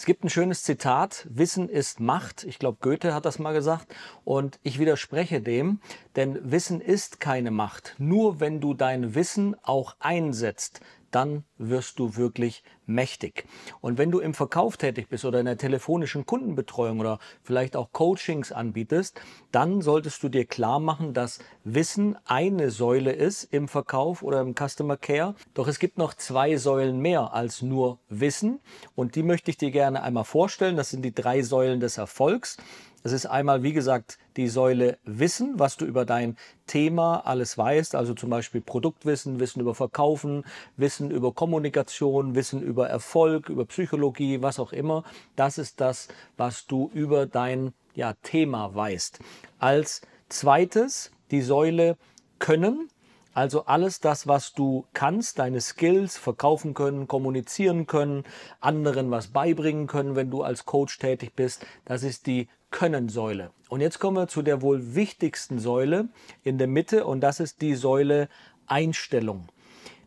Es gibt ein schönes Zitat, Wissen ist Macht. Ich glaube, Goethe hat das mal gesagt. Und ich widerspreche dem, denn Wissen ist keine Macht. Nur wenn du dein Wissen auch einsetzt, dann wirst du wirklich mächtig. Und wenn du im Verkauf tätig bist oder in der telefonischen Kundenbetreuung oder vielleicht auch Coachings anbietest, dann solltest du dir klar machen, dass Wissen eine Säule ist im Verkauf oder im Customer Care. Doch es gibt noch zwei Säulen mehr als nur Wissen und die möchte ich dir gerne einmal vorstellen. Das sind die drei Säulen des Erfolgs. Es ist einmal, wie gesagt, die Säule Wissen, was du über dein Thema alles weißt, also zum Beispiel Produktwissen, Wissen über Verkaufen, Wissen über Kommunikation, Wissen über Erfolg, über Psychologie, was auch immer. Das ist das, was du über dein ja, Thema weißt. Als zweites die Säule Können. Also alles das, was du kannst, deine Skills verkaufen können, kommunizieren können, anderen was beibringen können, wenn du als Coach tätig bist, das ist die können-Säule. Und jetzt kommen wir zu der wohl wichtigsten Säule in der Mitte und das ist die Säule Einstellung.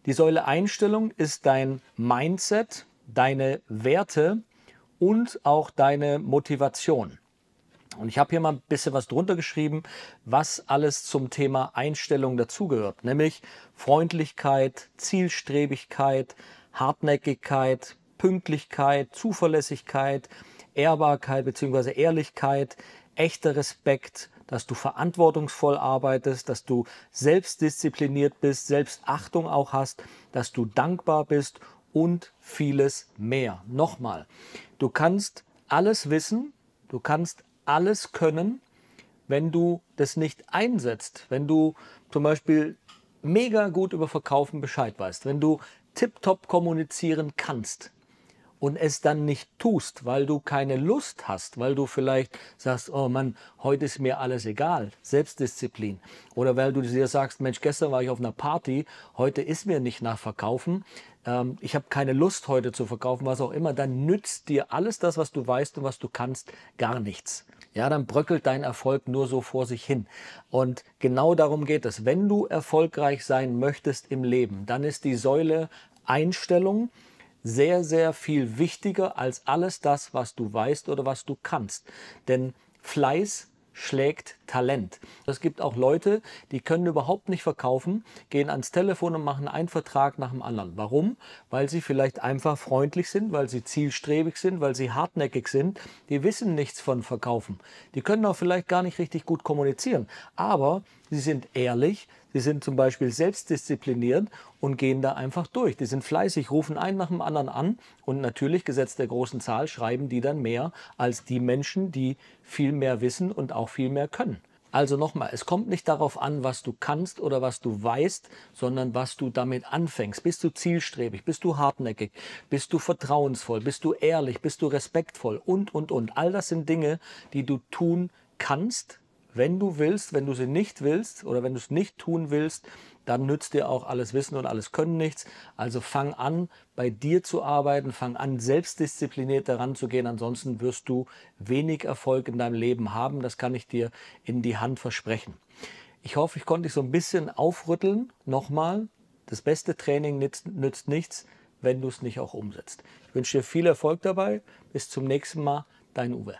Die Säule Einstellung ist dein Mindset, deine Werte und auch deine Motivation. Und ich habe hier mal ein bisschen was drunter geschrieben, was alles zum Thema Einstellung dazugehört, nämlich Freundlichkeit, Zielstrebigkeit, Hartnäckigkeit, Pünktlichkeit, Zuverlässigkeit, Ehrbarkeit bzw. Ehrlichkeit, echter Respekt, dass du verantwortungsvoll arbeitest, dass du selbstdiszipliniert bist, Selbstachtung auch hast, dass du dankbar bist und vieles mehr. Nochmal, du kannst alles wissen, du kannst alles können, wenn du das nicht einsetzt, wenn du zum Beispiel mega gut über Verkaufen Bescheid weißt, wenn du tiptop kommunizieren kannst, und es dann nicht tust, weil du keine Lust hast, weil du vielleicht sagst, oh Mann, heute ist mir alles egal, Selbstdisziplin. Oder weil du dir sagst, Mensch, gestern war ich auf einer Party, heute ist mir nicht nach Verkaufen, ähm, ich habe keine Lust heute zu verkaufen, was auch immer, dann nützt dir alles das, was du weißt und was du kannst, gar nichts. Ja, dann bröckelt dein Erfolg nur so vor sich hin. Und genau darum geht es. Wenn du erfolgreich sein möchtest im Leben, dann ist die Säule Einstellung, sehr, sehr viel wichtiger als alles das, was du weißt oder was du kannst. Denn Fleiß schlägt Talent. Es gibt auch Leute, die können überhaupt nicht verkaufen, gehen ans Telefon und machen einen Vertrag nach dem anderen. Warum? Weil sie vielleicht einfach freundlich sind, weil sie zielstrebig sind, weil sie hartnäckig sind. Die wissen nichts von Verkaufen. Die können auch vielleicht gar nicht richtig gut kommunizieren. Aber sie sind ehrlich, die sind zum Beispiel selbstdiszipliniert und gehen da einfach durch. Die sind fleißig, rufen einen nach dem anderen an und natürlich, gesetzt der großen Zahl, schreiben die dann mehr als die Menschen, die viel mehr wissen und auch viel mehr können. Also nochmal, es kommt nicht darauf an, was du kannst oder was du weißt, sondern was du damit anfängst. Bist du zielstrebig? Bist du hartnäckig? Bist du vertrauensvoll? Bist du ehrlich? Bist du respektvoll? Und, und, und. All das sind Dinge, die du tun kannst, wenn du willst, wenn du sie nicht willst oder wenn du es nicht tun willst, dann nützt dir auch alles Wissen und alles Können nichts. Also fang an, bei dir zu arbeiten, fang an, selbstdiszipliniert daran zu gehen. Ansonsten wirst du wenig Erfolg in deinem Leben haben. Das kann ich dir in die Hand versprechen. Ich hoffe, ich konnte dich so ein bisschen aufrütteln. Nochmal, das beste Training nützt, nützt nichts, wenn du es nicht auch umsetzt. Ich wünsche dir viel Erfolg dabei. Bis zum nächsten Mal, dein Uwe.